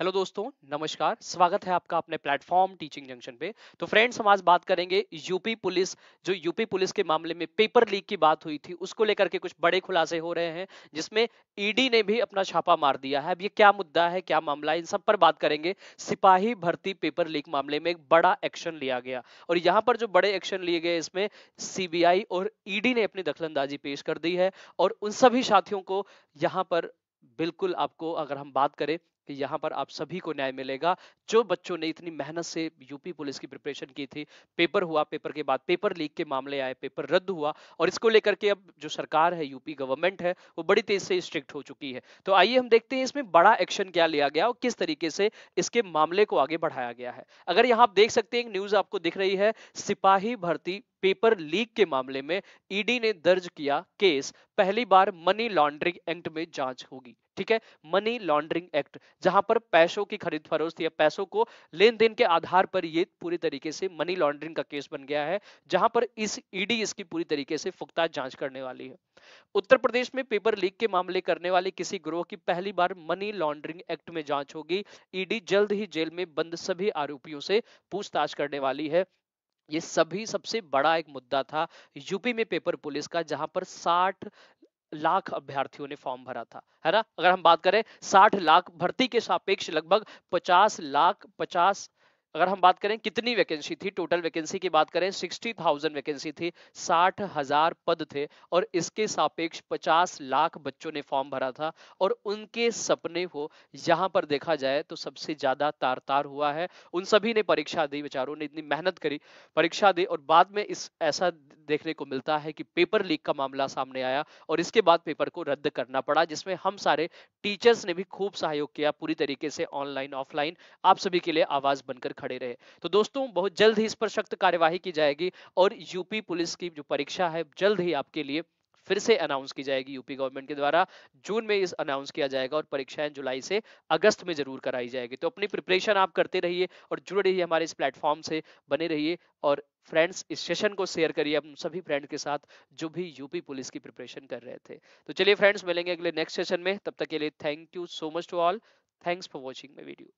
hello दोस्तों नमस्कार स्वागत है आपका अपने प्लेटफॉर्म टीचिंग जंक्शन पे तो फ्रेंड्स हम आज बात करेंगे यूपी पुलिस जो यूपी पुलिस के मामले में पेपर लीक की बात हुई थी उसको लेकर के कुछ बड़े खुलासे हो रहे हैं जिसमें ईडी ने भी अपना छापा मार दिया है अब ये क्या मुद्दा है क्या मामला है इन सब पर बात करेंगे सिपाही भर्ती पेपर लीक मामले में एक बड़ा एक्शन लिया गया और यहाँ पर जो बड़े एक्शन लिए गए इसमें सी और ईडी ने अपनी दखलंदाजी पेश कर दी है और उन सभी साथियों को यहाँ पर बिल्कुल आपको अगर हम बात करें कि यहाँ पर आप सभी को न्याय मिलेगा जो बच्चों ने इतनी मेहनत से यूपी पुलिस की प्रिपरेशन की थी पेपर हुआ पेपर के बाद पेपर लीक के मामले आए पेपर रद्द हुआ और इसको लेकर के अब जो सरकार है यूपी गवर्नमेंट है वो बड़ी तेज से स्ट्रिक्ट हो चुकी है तो आइए हम देखते हैं इसमें बड़ा एक्शन क्या लिया गया और किस तरीके से इसके मामले को आगे बढ़ाया गया है अगर यहाँ आप देख सकते हैं एक न्यूज आपको दिख रही है सिपाही भर्ती पेपर लीक के मामले में ईडी e ने दर्ज किया केस पहली बार मनी लॉन्ड्रिंग एक्ट में जांच होगी ठीक है मनी लॉन्ड्रिंग एक्ट जहां पर पैसों की खरीद फरोख्त या पैसों पैसों को लेन देन के आधार पर ये पूरी तरीके से मनी लॉन्ड्रिंग का केस बन गया है जहां पर इस ईडी इसकी पूरी तरीके से फुकता जांच करने वाली है उत्तर प्रदेश में पेपर लीक के मामले करने वाले किसी ग्रोह की पहली बार मनी लॉन्ड्रिंग एक्ट में जांच होगी ईडी जल्द ही जेल में बंद सभी आरोपियों से पूछताछ करने वाली है ये सभी सबसे बड़ा एक मुद्दा था यूपी में पेपर पुलिस का जहां पर 60 लाख अभ्यर्थियों ने फॉर्म भरा था है ना अगर हम बात करें साठ लाख भर्ती के सापेक्ष लगभग पचास लाख पचास अगर हम बात करें कितनी वैकेंसी थी टोटल वैकेंसी की बात करें सिक्सटी थाउजेंड वैकेंसी थी साठ हजार पद थे और इसके सापेक्ष पचास लाख बच्चों ने फॉर्म भरा था और उनके सपने को यहाँ पर देखा जाए तो सबसे ज्यादा तार तार हुआ है उन सभी ने परीक्षा दी बेचारों ने इतनी मेहनत करी परीक्षा दी और बाद में इस ऐसा देखने को मिलता है कि पेपर लीक का मामला सामने आया और इसके बाद पेपर को रद्द करना पड़ा जिसमें हम सारे टीचर्स ने भी खूब सहयोग किया पूरी तरीके से ऑनलाइन ऑफलाइन आप सभी के लिए आवाज बनकर खड़े रहे तो दोस्तों बहुत जल्द ही इस पर सख्त कार्यवाही की जाएगी और यूपी पुलिस की जो परीक्षा है जल्द ही आपके लिए फिर से अनाउंस की जाएगी यूपी गवर्नमेंट के द्वारा जून में इस अनाउंस किया जाएगा और परीक्षाएं जुलाई से अगस्त में जरूर कराई जाएगी तो अपनी प्रिपरेशन आप करते रहिए और जुड़े रहिए हमारे इस प्लेटफॉर्म से बने रहिए और फ्रेंड्स इस सेशन को शेयर करिए अपने सभी फ्रेंड के साथ जो भी यूपी पुलिस की प्रिपरेशन कर रहे थे तो चलिए फ्रेंड्स मिलेंगे अगले नेक्स्ट सेशन में तब तक के लिए thank you so much to all thanks for watching my video